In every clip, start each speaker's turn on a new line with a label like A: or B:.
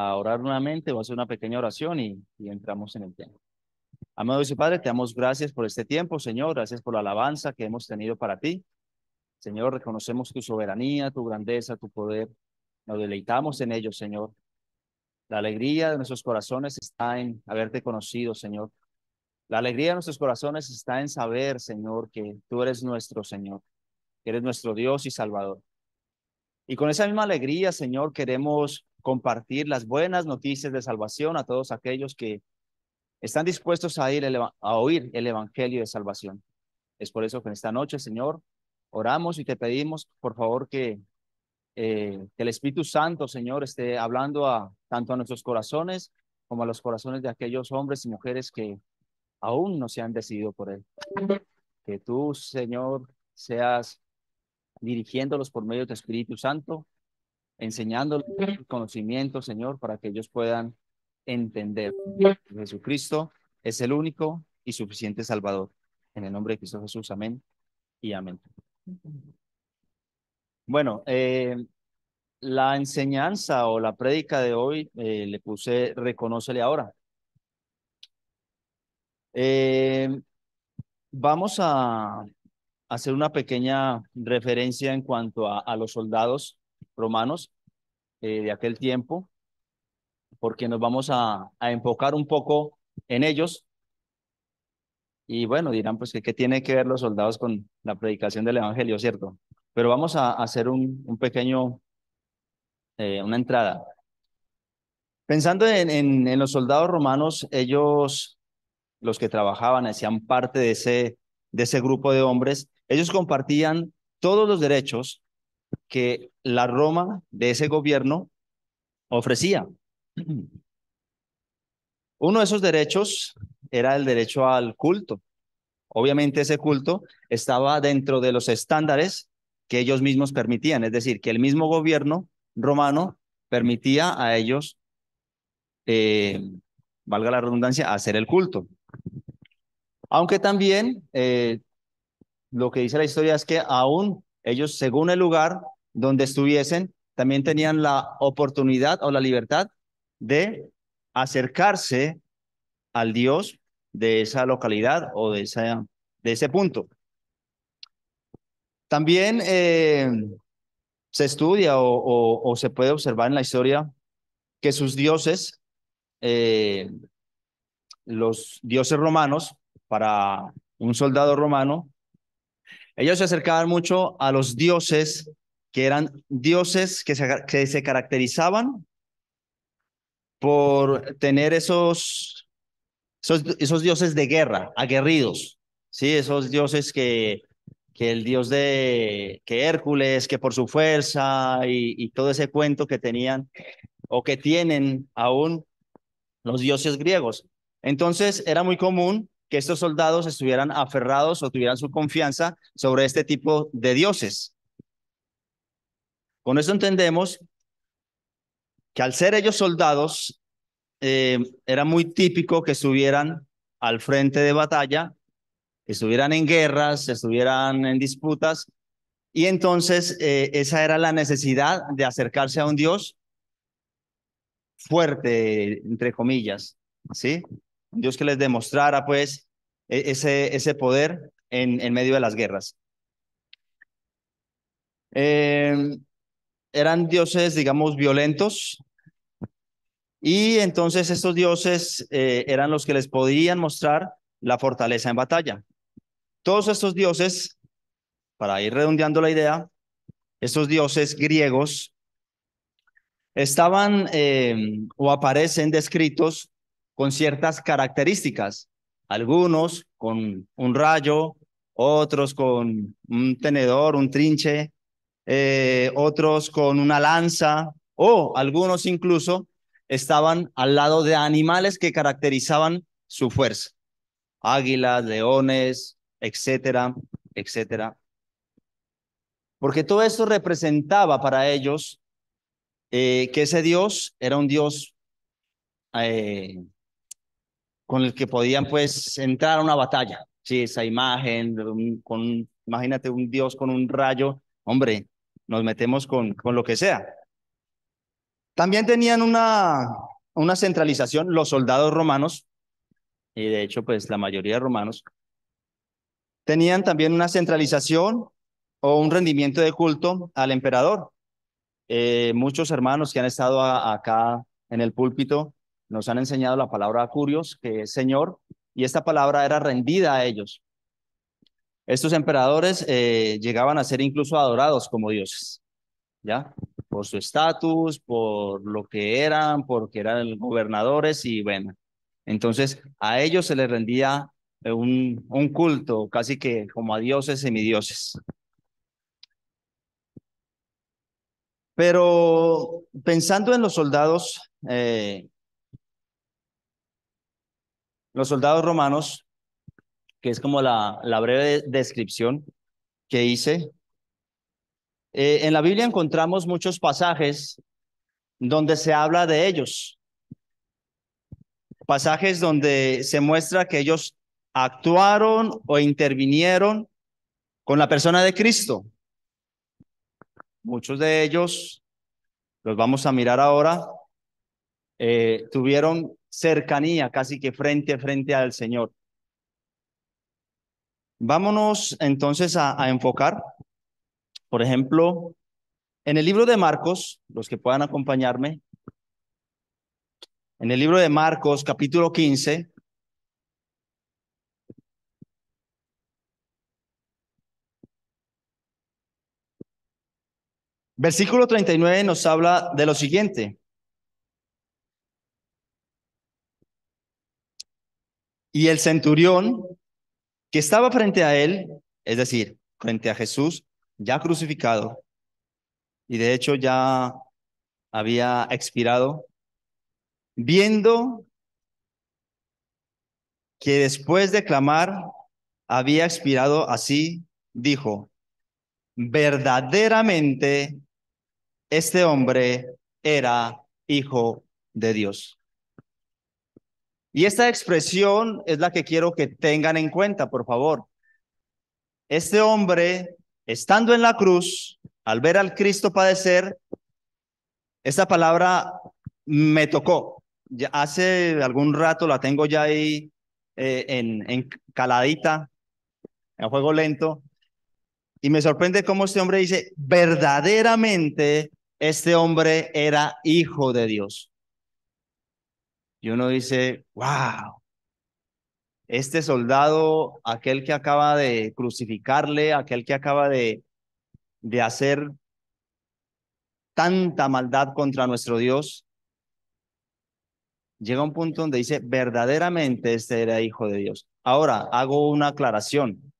A: a orar nuevamente, voy a hacer una pequeña oración y, entramos en el tema. Amado Dios y Padre, te damos gracias por este tiempo, Señor, gracias por la alabanza que hemos tenido para ti. Señor, reconocemos tu soberanía, tu grandeza, tu poder. Nos deleitamos en ello, Señor. La alegría de nuestros corazones está en haberte conocido, Señor. La alegría de nuestros corazones está en saber, Señor, que tú eres nuestro Señor, que eres nuestro Dios y Salvador. Y con esa misma alegría, Señor, queremos compartir las buenas noticias de salvación a todos aquellos que están dispuestos a, ir a oír el Evangelio de salvación. Es por eso que en esta noche, Señor, oramos y te pedimos, por favor, eh, que, el Espíritu Santo, Señor, esté hablando a, tanto a nuestros corazones como a los corazones de aquellos hombres y mujeres que aún no se han decidido por Él. Que tú, Señor, seas dirigiéndolos por medio de tu Espíritu Santo enseñándoles el conocimiento, Señor, para que ellos puedan entender que Jesucristo es el único y suficiente Salvador. En el nombre de Cristo Jesús, amén y amén. Bueno, eh, la enseñanza o la prédica de hoy eh, le puse reconócele ahora. Eh, vamos a hacer una pequeña referencia en cuanto a, a los soldados romanos. Eh, de aquel tiempo, porque nos vamos a, enfocar un poco en ellos. Y bueno, dirán, pues, ¿qué, tiene que ver los soldados con la predicación del Evangelio, cierto? Pero vamos a, hacer un, pequeño, eh, una entrada. Pensando en, en, en los soldados romanos, ellos, los que trabajaban, hacían parte de ese, de ese grupo de hombres, ellos compartían todos los derechos que la Roma de ese gobierno ofrecía. Uno de esos derechos era el derecho al culto. Obviamente ese culto estaba dentro de los estándares que ellos mismos permitían, es decir, que el mismo gobierno romano permitía a ellos, eh, valga la redundancia, hacer el culto. Aunque también eh, lo que dice la historia es que aún ellos, según el lugar donde estuviesen, también tenían la oportunidad o la libertad de acercarse al Dios de esa localidad o de, esa, de ese punto. También eh, se estudia o, se puede observar en la historia que sus dioses, eh, los dioses romanos, para un soldado romano, ellos se acercaban mucho a los dioses, que eran dioses que se, que se caracterizaban por tener esos, esos, dioses de guerra, aguerridos, ¿sí? Esos dioses que, que el dios de, que Hércules, que por su fuerza y, y todo ese cuento que tenían o que tienen aún los dioses griegos. Entonces era muy común que estos soldados estuvieran aferrados o tuvieran su confianza sobre este tipo de dioses. Con eso entendemos que al ser ellos soldados, eh, era muy típico que estuvieran al frente de batalla, que estuvieran en guerras, estuvieran en disputas, y entonces eh, esa era la necesidad de acercarse a un Dios fuerte, entre comillas, ¿sí? Dios que les demostrara pues e, ese, poder en, medio de las guerras. Em, eran dioses, digamos, violentos. Y entonces estos dioses eh, eran los que les podían mostrar la fortaleza en batalla. Todos estos dioses, para ir redondeando la idea, estos dioses griegos estaban em, o aparecen descritos con ciertas características, algunos con un rayo, otros con un tenedor, un trinche, eh, otros con una lanza, o algunos incluso estaban al lado de animales que caracterizaban su fuerza, águilas, leones, etcétera, etcétera. Porque todo esto representaba para ellos eh, que ese Dios era un Dios eh, con el que podían pues entrar a una batalla. Sí, esa imagen, con, imagínate un dios con un rayo, hombre, nos metemos con, con lo que sea. También tenían una, una centralización los soldados romanos, y de hecho pues la mayoría de romanos, tenían también una centralización o un rendimiento de culto al emperador. Eh, muchos hermanos que han estado acá en el púlpito nos han enseñado la palabra curios, que es Señor, y esta palabra era rendida a ellos. Estos emperadores eh, llegaban a ser incluso adorados como dioses, ¿ya? Por su estatus, por lo que eran, porque eran gobernadores y bueno. Entonces a ellos se les rendía eh, un, un culto, casi que como a dioses, semidioses. Pero pensando en los soldados, eh, los soldados romanos, que es como la, breve descripción que hice, eh, en la Biblia encontramos muchos pasajes donde se habla de ellos, pasajes donde se muestra que ellos actuaron o intervinieron con la persona de Cristo. Muchos de ellos, los vamos a mirar ahora, eh, tuvieron cercanía, casi que frente a frente al Señor. Vámonos entonces a, enfocar, por ejemplo, en el libro de Marcos, los que puedan acompañarme, en el libro de Marcos capítulo 15, Versículo 39 nos habla de lo siguiente. Y el centurión que estaba frente a él, es decir, frente a Jesús, ya crucificado, y de hecho ya había expirado, viendo que después de clamar había expirado así, dijo, verdaderamente este hombre era hijo de Dios. Y esta expresión es la que quiero que tengan en cuenta, por favor. Este hombre, estando en la cruz, al ver al Cristo padecer, esta palabra me tocó. hace algún rato la tengo ya ahí eh, en, en caladita, en juego lento. Y me sorprende cómo este hombre dice, verdaderamente este hombre era hijo de Dios y uno dice, wow, este soldado, aquel que acaba de crucificarle, aquel que acaba de, de hacer tanta maldad contra nuestro Dios, llega a un punto donde dice, verdaderamente este era hijo de Dios. Ahora, hago una aclaración.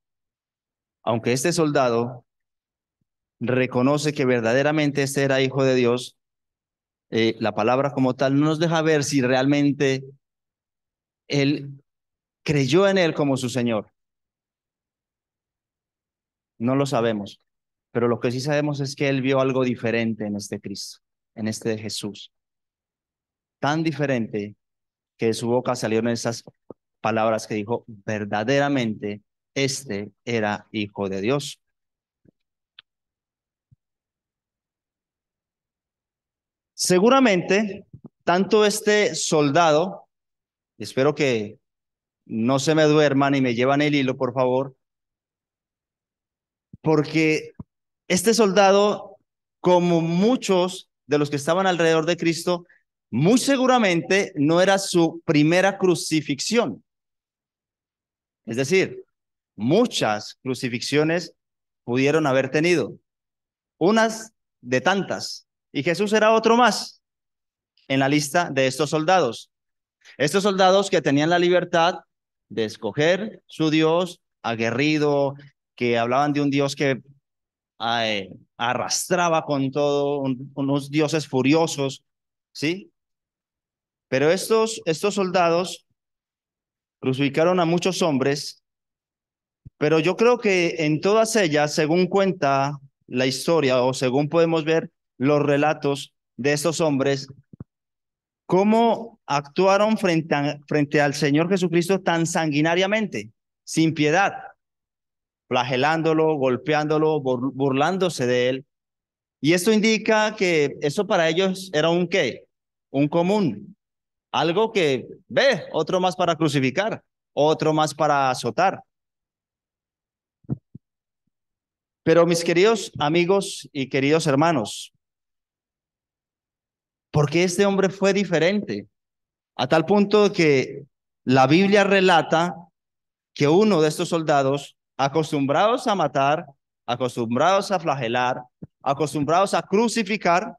A: Aunque este soldado reconoce que verdaderamente este era hijo de Dios, eh, la palabra como tal no nos deja ver si realmente él creyó en él como su Señor. No lo sabemos, pero lo que sí sabemos es que él vio algo diferente en este Cristo, en este Jesús. Tan diferente que de su boca salieron esas palabras que dijo, verdaderamente este era hijo de Dios. Seguramente, tanto este soldado, espero que no se me duerman y me llevan el hilo, por favor, porque este soldado, como muchos de los que estaban alrededor de Cristo, muy seguramente no era su primera crucifixión. Es decir, muchas crucifixiones pudieron haber tenido, unas de tantas, y Jesús era otro más en la lista de estos soldados. Estos soldados que tenían la libertad de escoger su Dios aguerrido, que hablaban de un Dios que arrastraba con todo, unos dioses furiosos, ¿sí? Pero estos, estos soldados crucificaron a muchos hombres, pero yo creo que en todas ellas, según cuenta la historia o según podemos ver, los relatos de esos hombres, cómo actuaron frente, frente al Señor Jesucristo tan sanguinariamente, sin piedad, flagelándolo, golpeándolo, burlándose de él. Y esto indica que eso para ellos era un qué, un común, algo que ve, otro más para crucificar, otro más para azotar. Pero mis queridos amigos y queridos hermanos, porque este hombre fue diferente, a tal punto que la Biblia relata que uno de estos soldados, acostumbrados a matar, acostumbrados a flagelar, acostumbrados a crucificar,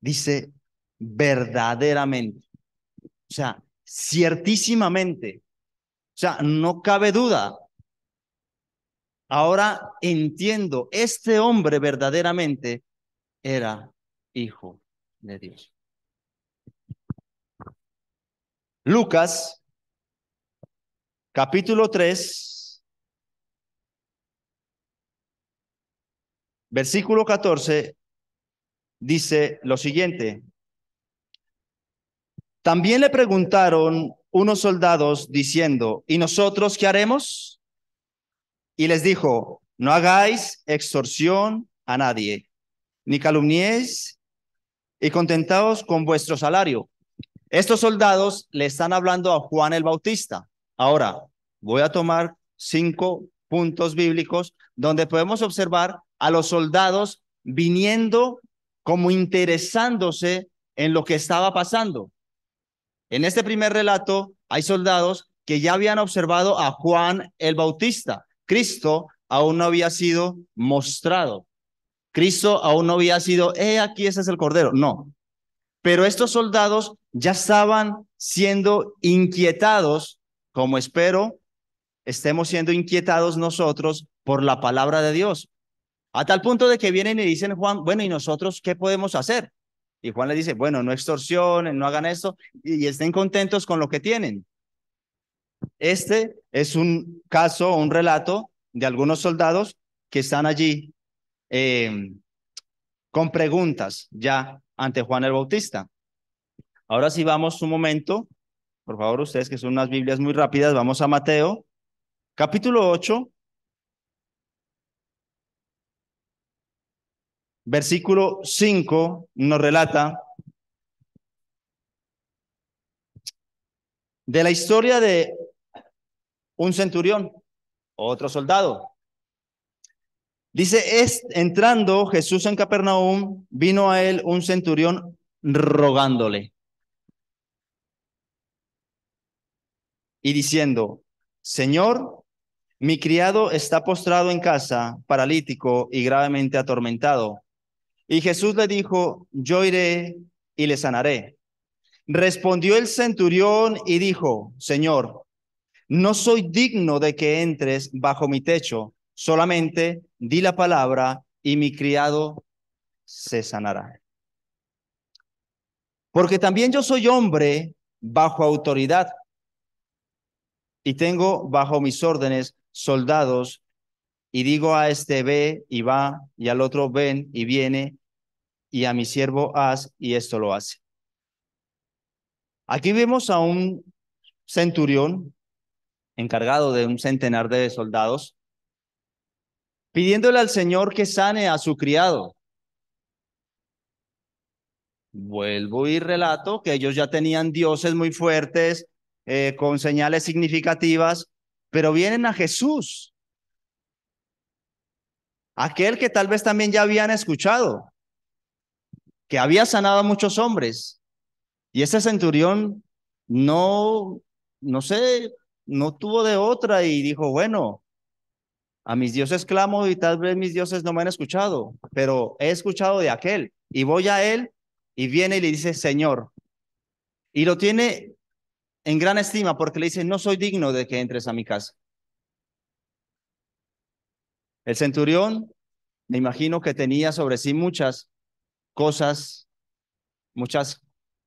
A: dice verdaderamente, o sea, ciertísimamente, o sea, no cabe duda. Ahora entiendo, este hombre verdaderamente era hijo de Dios. Lucas, capítulo 3, versículo 14, dice lo siguiente. También le preguntaron unos soldados diciendo, ¿y nosotros qué haremos? Y les dijo, no hagáis extorsión a nadie ni calumniéis, y contentaos con vuestro salario. Estos soldados le están hablando a Juan el Bautista. Ahora, voy a tomar cinco puntos bíblicos donde podemos observar a los soldados viniendo como interesándose en lo que estaba pasando. En este primer relato hay soldados que ya habían observado a Juan el Bautista. Cristo aún no había sido mostrado. Cristo aún no había sido, eh, aquí ese es el Cordero. No. Pero estos soldados ya estaban siendo inquietados, como espero estemos siendo inquietados nosotros por la palabra de Dios. A tal punto de que vienen y dicen, Juan, bueno, ¿y nosotros qué podemos hacer? Y Juan le dice, bueno, no extorsionen, no hagan eso, y estén contentos con lo que tienen. Este es un caso, un relato de algunos soldados que están allí Em, con preguntas ya ante Juan el Bautista. Ahora sí vamos un momento, por favor ustedes que son unas Biblias muy rápidas, vamos a Mateo, capítulo 8, versículo 5 nos relata de la historia de un centurión, otro soldado, Dice, es, entrando Jesús en Capernaum, vino a él un centurión rogándole y diciendo, Señor, mi criado está postrado en casa, paralítico y gravemente atormentado. Y Jesús le dijo, yo iré y le sanaré. Respondió el centurión y dijo, Señor, no soy digno de que entres bajo mi techo Solamente di la palabra y mi criado se sanará. Porque también yo soy hombre bajo autoridad y tengo bajo mis órdenes soldados y digo a este ve y va y al otro ven y viene y a mi siervo haz y esto lo hace. Aquí vemos a un centurión encargado de un centenar de soldados pidiéndole al Señor que sane a su criado. Vuelvo y relato que ellos ya tenían dioses muy fuertes, eh, con señales significativas, pero vienen a Jesús, aquel que tal vez también ya habían escuchado, que había sanado a muchos hombres. Y ese centurión no, no sé, no tuvo de otra y dijo, bueno, a mis dioses clamo y tal vez mis dioses no me han escuchado, pero he escuchado de aquel. Y voy a él y viene y le dice, Señor. Y lo tiene en gran estima porque le dice, no soy digno de que entres a mi casa. El centurión, me imagino que tenía sobre sí muchas cosas, muchas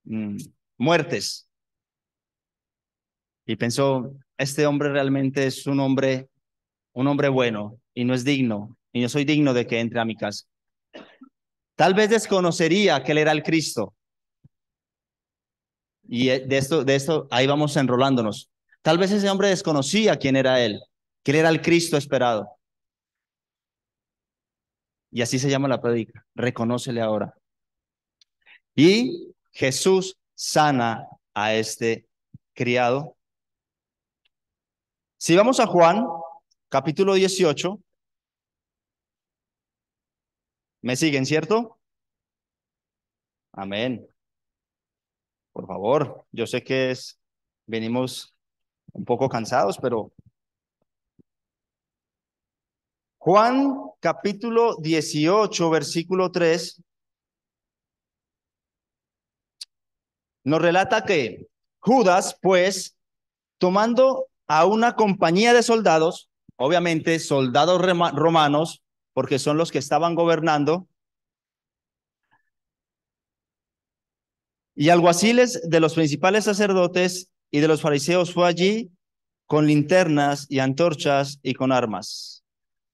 A: mm, muertes. Y pensó, este hombre realmente es un hombre un hombre bueno y no es digno, y yo soy digno de que entre a mi casa. Tal vez desconocería que él era el Cristo. Y eh, de esto, de esto, ahí vamos enrolándonos. Tal vez ese hombre desconocía quién era él, que él era el Cristo esperado. Y así se llama la predica. Reconócele ahora. Y Jesús sana a este criado. Si vamos a Juan capítulo 18. ¿Me siguen, cierto? Amén. Por favor, yo sé que es, venimos un poco cansados, pero... Juan capítulo 18, versículo 3, nos relata que Judas, pues, tomando a una compañía de soldados, obviamente, soldados romanos, porque son los que estaban gobernando, y alguaciles de los principales sacerdotes y de los fariseos fue allí con linternas y antorchas y con armas.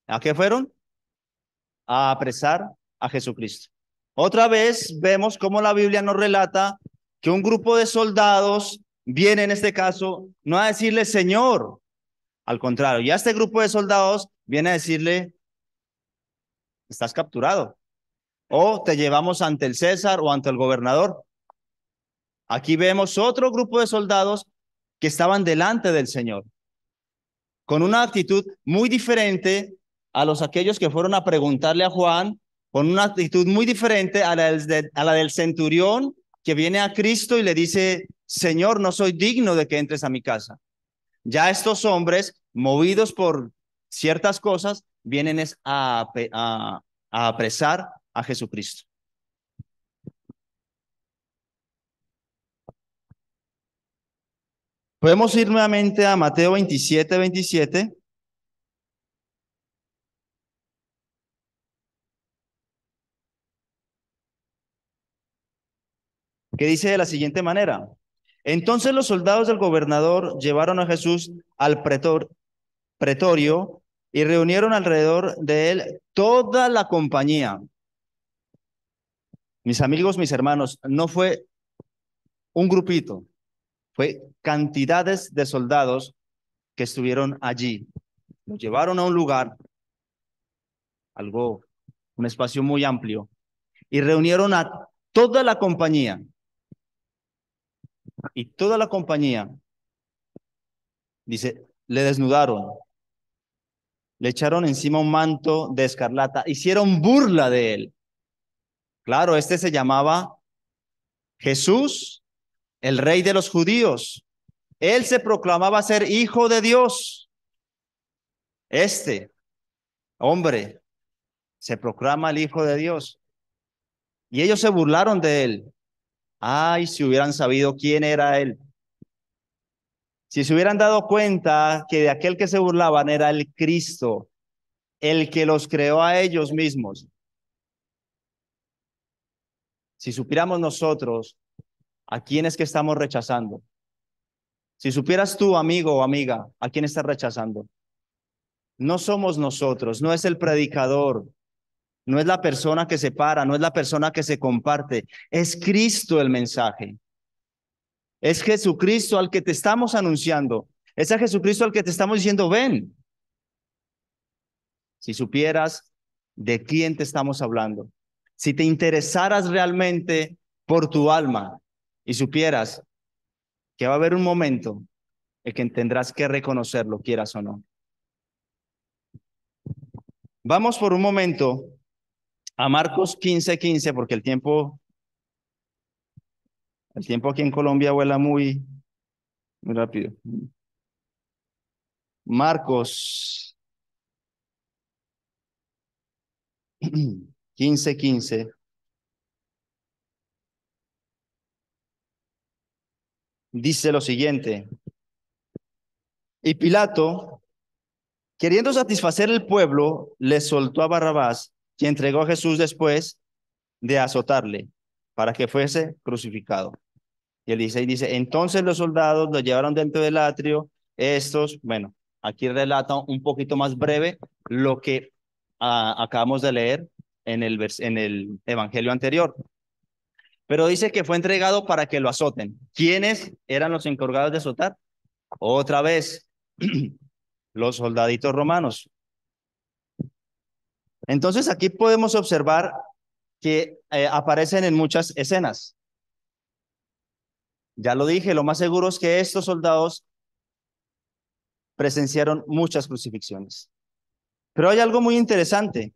A: ¿A qué fueron? A apresar a Jesucristo. Otra vez vemos cómo la Biblia nos relata que un grupo de soldados viene en este caso no a decirle, Señor, al contrario, ya este grupo de soldados viene a decirle, estás capturado. O te llevamos ante el César o ante el gobernador. Aquí vemos otro grupo de soldados que estaban delante del Señor, con una actitud muy diferente a los aquellos que fueron a preguntarle a Juan, con una actitud muy diferente a la del, a la del centurión que viene a Cristo y le dice, Señor, no soy digno de que entres a mi casa. Ya estos hombres movidos por ciertas cosas, vienen a, a apresar a Jesucristo. Podemos ir nuevamente a Mateo 27, 27. que dice de la siguiente manera, entonces los soldados del gobernador llevaron a Jesús al pretor pretorio y reunieron alrededor de él toda la compañía. Mis amigos, mis hermanos, no fue un grupito, fue cantidades de soldados que estuvieron allí. lo llevaron a un lugar, algo, un espacio muy amplio, y reunieron a toda la compañía. Y toda la compañía, dice, le desnudaron, le echaron encima un manto de escarlata, hicieron burla de él. Claro, este se llamaba Jesús, el rey de los judíos. Él se proclamaba ser hijo de Dios. Este hombre se proclama el hijo de Dios. Y ellos se burlaron de él. Ay, si hubieran sabido quién era él. Si se hubieran dado cuenta que de aquel que se burlaban era el Cristo, el que los creó a ellos mismos. Si supiéramos nosotros a quién es que estamos rechazando. Si supieras tú, amigo o amiga, a quién estás rechazando. No somos nosotros, no es el predicador, no es la persona que se para, no es la persona que se comparte, es Cristo el mensaje. Es Jesucristo al que te estamos anunciando. Es a Jesucristo al que te estamos diciendo, ven. Si supieras de quién te estamos hablando, si te interesaras realmente por tu alma y supieras que va a haber un momento en que tendrás que reconocerlo, quieras o no. Vamos por un momento a Marcos 15:15, 15, porque el tiempo el tiempo aquí en Colombia vuela muy, rápido. Marcos quince quince Dice lo siguiente. Y Pilato, queriendo satisfacer el pueblo, le soltó a Barrabás, y entregó a Jesús después de azotarle, para que fuese crucificado. Y dice dice, entonces los soldados lo llevaron dentro del atrio, estos, bueno, aquí relata un poquito más breve lo que ah, acabamos de leer en el, en el Evangelio anterior. Pero dice que fue entregado para que lo azoten. ¿Quiénes eran los encargados de azotar? Otra vez, los soldaditos romanos. Entonces aquí podemos observar que eh, aparecen en muchas escenas. Ya lo dije, lo más seguro es que estos soldados presenciaron muchas crucifixiones. Pero hay algo muy interesante.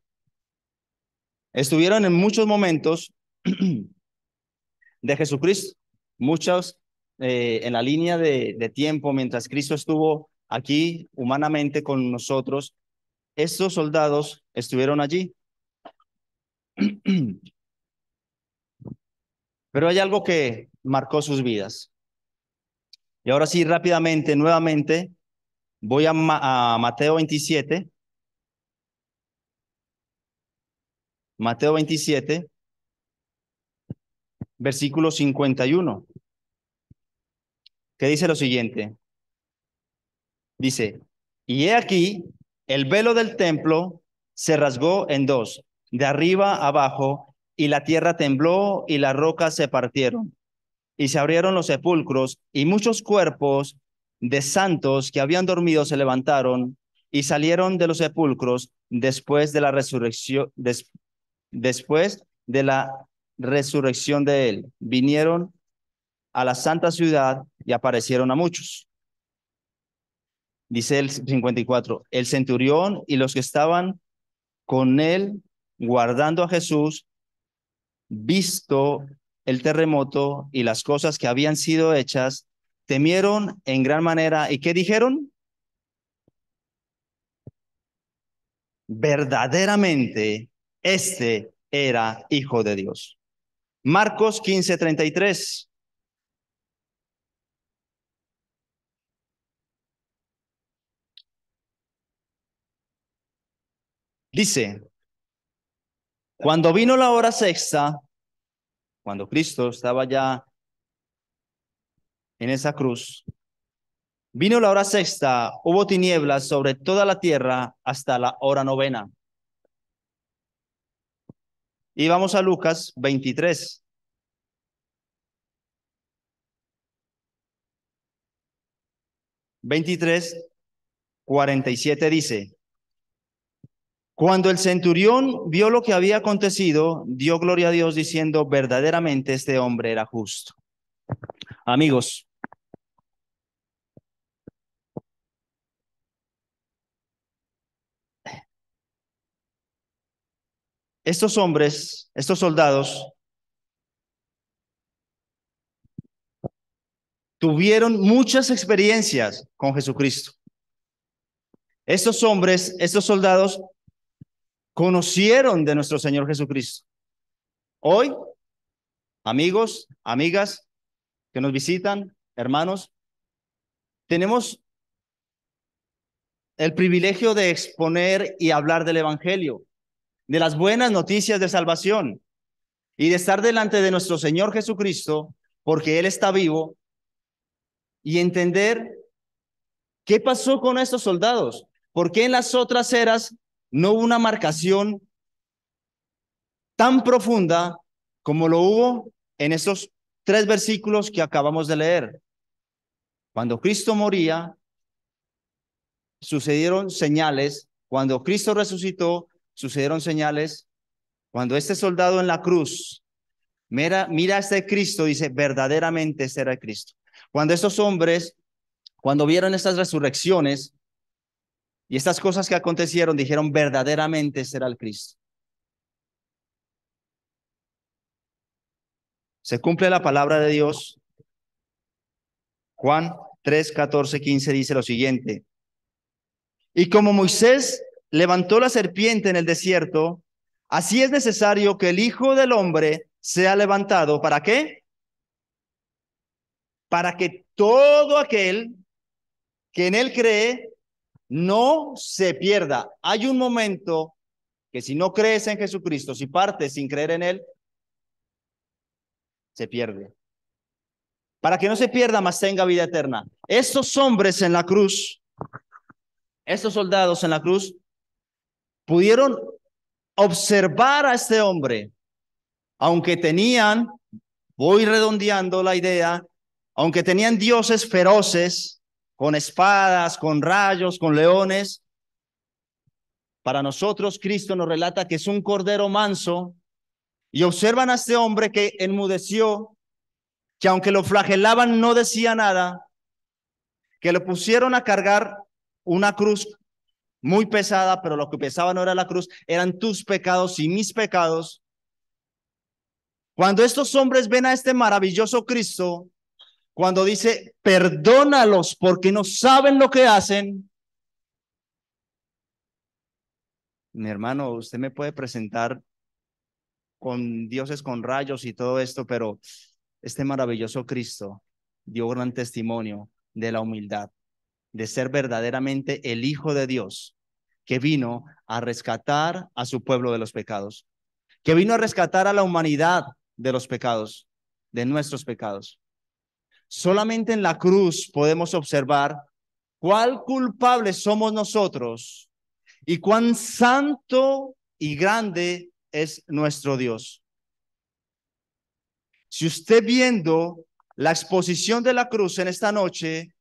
A: Estuvieron en muchos momentos de Jesucristo, muchos eh, en la línea de tiempo, mientras Cristo estuvo aquí humanamente con nosotros, estos soldados estuvieron allí. Pero hay algo que marcó sus vidas. Y ahora sí, rápidamente, nuevamente, voy a, Mateo 27. Mateo 27, versículo 51, que dice lo siguiente. Dice, y he aquí, el velo del templo se rasgó en dos, de arriba abajo, y la tierra tembló y las rocas se partieron y se abrieron los sepulcros y muchos cuerpos de santos que habían dormido se levantaron y salieron de los sepulcros después de la resurrección después de la resurrección de él vinieron a la santa ciudad y aparecieron a muchos dice el 54 el centurión y los que estaban con él guardando a Jesús visto el terremoto y las cosas que habían sido hechas, temieron en gran manera. ¿Y qué dijeron? Verdaderamente, este era hijo de Dios. Marcos 15:33. Dice, cuando vino la hora sexta, cuando Cristo estaba ya en esa cruz, vino la hora sexta, hubo tinieblas sobre toda la tierra hasta la hora novena. Y vamos a Lucas 23. Veintitrés, cuarenta y siete dice, cuando el centurión vio lo que había acontecido, dio gloria a Dios diciendo, verdaderamente este hombre era justo. Amigos, estos hombres, estos soldados, tuvieron muchas experiencias con Jesucristo. Estos hombres, estos soldados, conocieron de nuestro Señor Jesucristo. Hoy, amigos, amigas que nos visitan, hermanos, tenemos el privilegio de exponer y hablar del Evangelio, de las buenas noticias de salvación y de estar delante de nuestro Señor Jesucristo, porque Él está vivo, y entender qué pasó con estos soldados, por qué en las otras eras no hubo una marcación tan profunda como lo hubo en estos tres versículos que acabamos de leer. Cuando Cristo moría, sucedieron señales. Cuando Cristo resucitó, sucedieron señales. Cuando este soldado en la cruz mira, a este Cristo, dice, verdaderamente será este Cristo. Cuando estos hombres, cuando vieron estas resurrecciones, y estas cosas que acontecieron dijeron verdaderamente será el Cristo. Se cumple la palabra de Dios. Juan 3, 14, 15 dice lo siguiente. Y como Moisés levantó la serpiente en el desierto, así es necesario que el Hijo del Hombre sea levantado. ¿Para qué? Para que todo aquel que en él cree no se pierda. Hay un momento que si no crees en Jesucristo, si partes sin creer en Él, se pierde. Para que no se pierda, más tenga vida eterna. Estos hombres en la cruz, estos soldados en la cruz, pudieron observar a este hombre, aunque tenían, voy redondeando la idea, aunque tenían dioses feroces, con espadas, con rayos, con leones. Para nosotros Cristo nos relata que es un cordero manso y observan a este hombre que enmudeció, que aunque lo flagelaban no decía nada, que lo pusieron a cargar una cruz muy pesada, pero lo que pesaba no era la cruz, eran tus pecados y mis pecados. Cuando estos hombres ven a este maravilloso Cristo, cuando dice, perdónalos porque no saben lo que hacen. Mi hermano, usted me puede presentar con dioses con rayos y todo esto, pero este maravilloso Cristo dio gran testimonio de la humildad, de ser verdaderamente el Hijo de Dios, que vino a rescatar a su pueblo de los pecados, que vino a rescatar a la humanidad de los pecados, de nuestros pecados. Solamente en la cruz podemos observar cuál culpable somos nosotros y cuán santo y grande es nuestro Dios. Si usted viendo la exposición de la cruz en esta noche,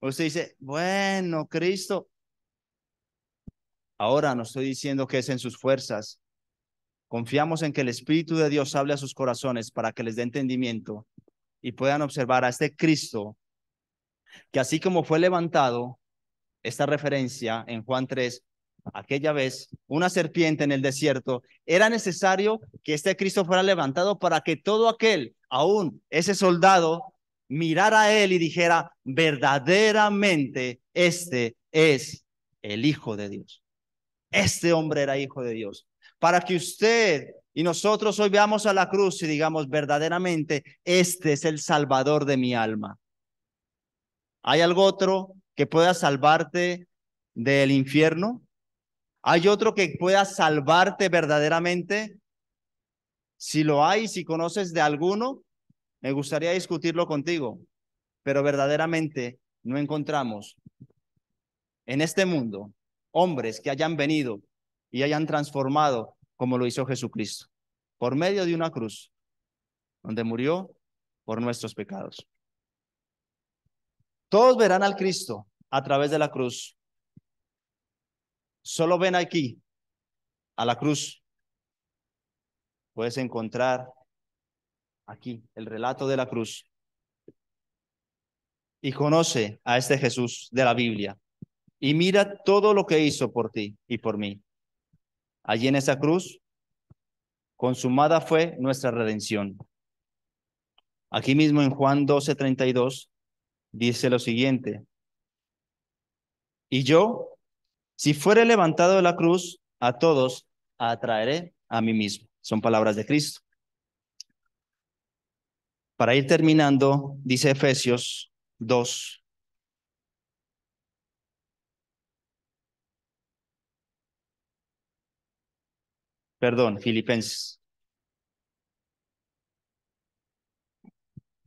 A: usted dice, bueno, Cristo, ahora no estoy diciendo que es en sus fuerzas. Confiamos en que el Espíritu de Dios hable a sus corazones para que les dé entendimiento y puedan observar a este Cristo, que así como fue levantado, esta referencia en Juan 3, aquella vez, una serpiente en el desierto, era necesario que este Cristo fuera levantado para que todo aquel, aún ese soldado, mirara a él y dijera, verdaderamente este es el Hijo de Dios. Este hombre era Hijo de Dios. Para que usted y nosotros hoy veamos a la cruz y digamos verdaderamente, este es el salvador de mi alma. ¿Hay algo otro que pueda salvarte del infierno? ¿Hay otro que pueda salvarte verdaderamente? Si lo hay, si conoces de alguno, me gustaría discutirlo contigo, pero verdaderamente no encontramos en este mundo hombres que hayan venido y hayan transformado como lo hizo Jesucristo, por medio de una cruz, donde murió por nuestros pecados. Todos verán al Cristo a través de la cruz. Solo ven aquí, a la cruz. Puedes encontrar aquí el relato de la cruz y conoce a este Jesús de la Biblia y mira todo lo que hizo por ti y por mí. Allí en esa cruz, consumada fue nuestra redención. Aquí mismo en Juan 12, 32, dice lo siguiente. Y yo, si fuere levantado de la cruz, a todos atraeré a mí mismo. Son palabras de Cristo. Para ir terminando, dice Efesios 2, Perdón, Filipenses.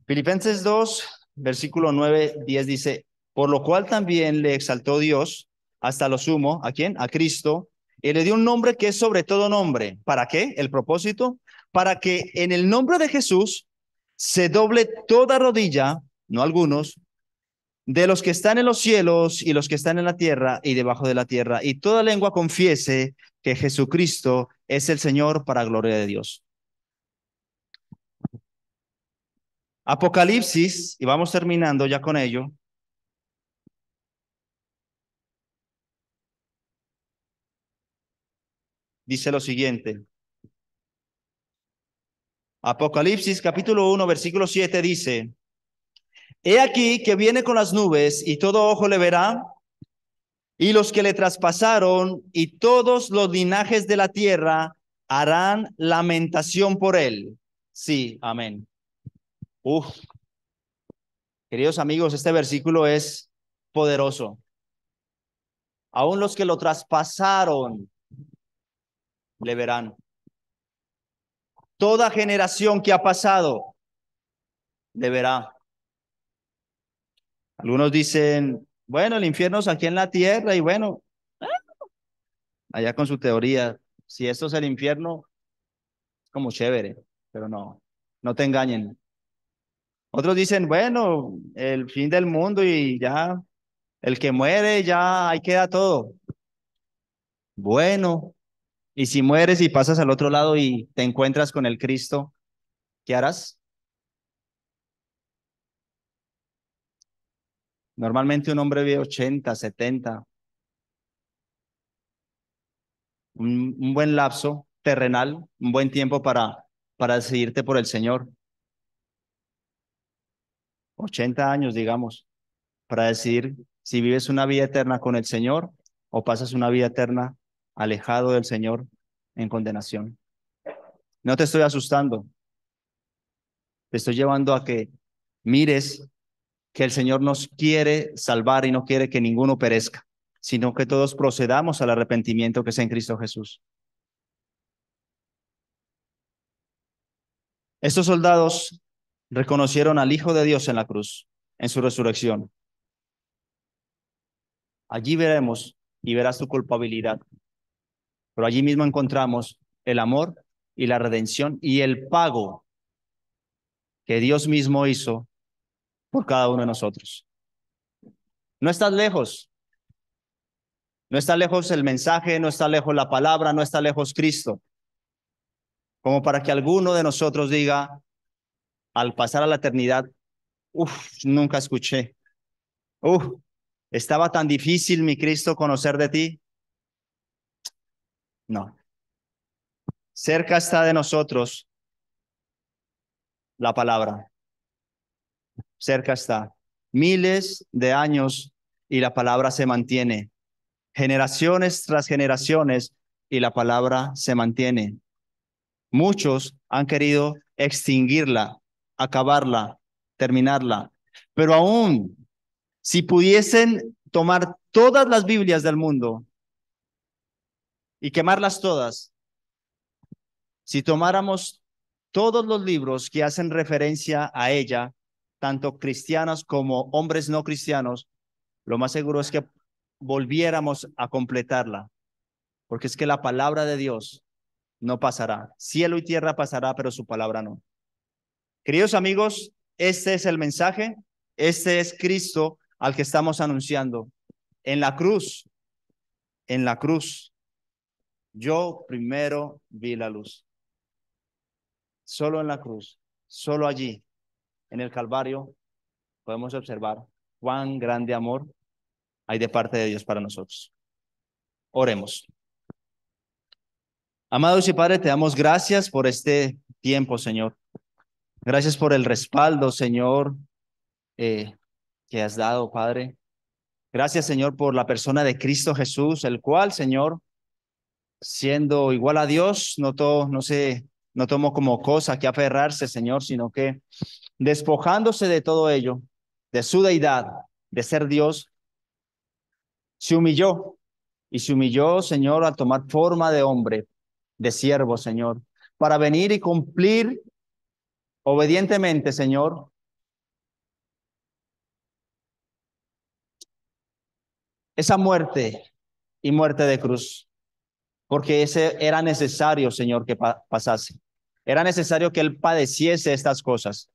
A: Filipenses 2, versículo 9, 10 dice, por lo cual también le exaltó Dios hasta lo sumo, ¿a quién? A Cristo, y le dio un nombre que es sobre todo nombre. ¿Para qué? El propósito, para que en el nombre de Jesús se doble toda rodilla, no algunos, de los que están en los cielos y los que están en la tierra y debajo de la tierra, y toda lengua confiese que Jesucristo es el Señor para gloria de Dios. Apocalipsis, y vamos terminando ya con ello. Dice lo siguiente. Apocalipsis capítulo 1, versículo 7 dice, He aquí que viene con las nubes y todo ojo le verá y los que le traspasaron y todos los linajes de la tierra harán lamentación por él. Sí, amén. Uf. Queridos amigos, este versículo es poderoso. Aún los que lo traspasaron le verán. Toda generación que ha pasado le verá. Algunos dicen bueno, el infierno es aquí en la tierra y bueno, allá con su teoría, si esto es el infierno, es como chévere, pero no, no te engañen. Otros dicen, bueno, el fin del mundo y ya, el que muere, ya ahí queda todo. Bueno, y si mueres y pasas al otro lado y te encuentras con el Cristo, ¿qué harás? Normalmente un hombre vive 80, 70. Un, buen lapso terrenal, un buen tiempo para, para decidirte por el Señor. 80 años, digamos, para decidir si vives una vida eterna con el Señor o pasas una vida eterna alejado del Señor en condenación. No te estoy asustando. Te estoy llevando a que mires que el Señor nos quiere salvar y no quiere que ninguno perezca, sino que todos procedamos al arrepentimiento que es en Cristo Jesús. Estos soldados reconocieron al Hijo de Dios en la cruz, en su resurrección. Allí veremos y verás su culpabilidad, pero allí mismo encontramos el amor y la redención y el pago que Dios mismo hizo por cada uno de nosotros. No estás lejos. No está lejos el mensaje, no está lejos la palabra, no está lejos Cristo. Como para que alguno de nosotros diga, al pasar a la eternidad, uff, nunca escuché. Uff, estaba tan difícil, mi Cristo, conocer de ti. No. Cerca está de nosotros la palabra cerca está. Miles de años y la palabra se mantiene. Generaciones tras generaciones y la palabra se mantiene. Muchos han querido extinguirla, acabarla, terminarla. Pero aún, si pudiesen tomar todas las Biblias del mundo y quemarlas todas, si tomáramos todos los libros que hacen referencia a ella, tanto cristianos como hombres no cristianos, lo más seguro es que volviéramos a completarla, porque es que la palabra de Dios no pasará. Cielo y tierra pasará, pero su palabra no. Queridos amigos, este es el mensaje, este es Cristo al que estamos anunciando. En la cruz, en la cruz, yo primero vi la luz. Solo en la cruz, solo allí en el Calvario, podemos observar cuán grande amor hay de parte de Dios para nosotros. Oremos. Amados y Padre, te damos gracias por este tiempo, Señor. Gracias por el respaldo, Señor, eh, que has dado, Padre. Gracias, Señor, por la persona de Cristo Jesús, el cual, Señor, siendo igual a Dios, no, todo, no sé... No tomo como cosa que aferrarse, Señor, sino que despojándose de todo ello, de su deidad, de ser Dios, se humilló. Y se humilló, Señor, a tomar forma de hombre, de siervo, Señor, para venir y cumplir obedientemente, Señor, esa muerte y muerte de cruz porque ese era necesario, Señor, que pasase. Era necesario que Él padeciese estas cosas.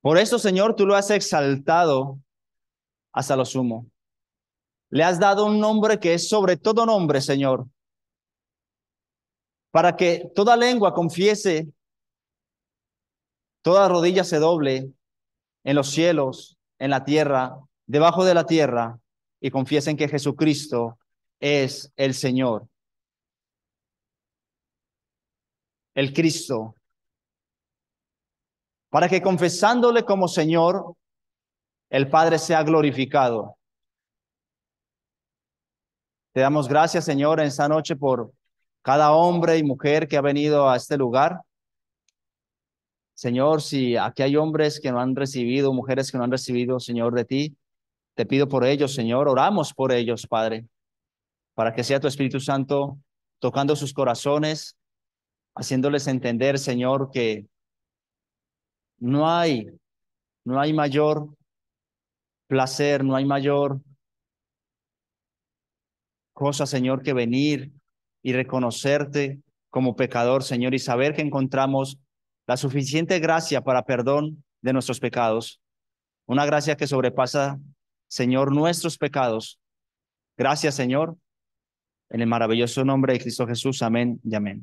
A: Por eso, Señor, tú lo has exaltado hasta lo sumo. Le has dado un nombre que es sobre todo nombre, Señor, para que toda lengua confiese, toda rodilla se doble en los cielos, en la tierra, debajo de la tierra, y confiesen que Jesucristo es el Señor. el Cristo, para que confesándole como Señor, el Padre sea glorificado. Te damos gracias, Señor, en esta noche por cada hombre y mujer que ha venido a este lugar. Señor, si aquí hay hombres que no han recibido, mujeres que no han recibido, Señor, de ti, te pido por ellos, Señor, oramos por ellos, Padre, para que sea tu Espíritu Santo tocando sus corazones, haciéndoles entender, Señor, que no hay, no hay mayor placer, no hay mayor cosa, Señor, que venir y reconocerte como pecador, Señor, y saber que encontramos la suficiente gracia para perdón de nuestros pecados. Una gracia que sobrepasa, Señor, nuestros pecados. Gracias, Señor, en el maravilloso nombre de Cristo Jesús. Amén y amén.